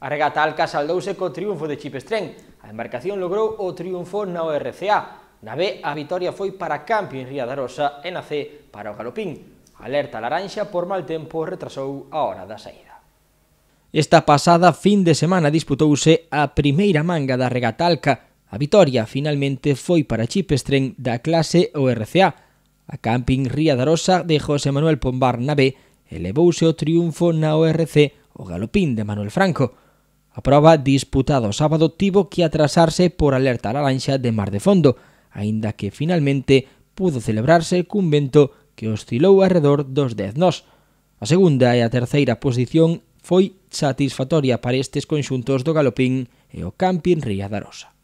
A regata Alca saldouse co triunfo de Chipestren. A embarcación logrou o triunfo na ORCA. Na B, a vitória foi para Campi en Ría da Rosa e na C, para o Galopín. Alerta laranxa por mal tempo retrasou a hora da saída. Esta pasada fin de semana disputouse a primeira manga da regata Alca. A vitória finalmente foi para Chipestren da clase ORCA. A Camping Ría da Rosa de José Manuel Pombar na B elevouse o triunfo na ORC o galopín de Manuel Franco. A prova disputada o sábado tivo que atrasarse por alerta lancha de mar de fondo, aínda que finalmente pudo celebrarse cun vento que oscilou arredor dos 10 nós. A segunda e a terceira posición foi satisfactoria para estes conxuntos do Galopín e o Camping Ría da Rosa.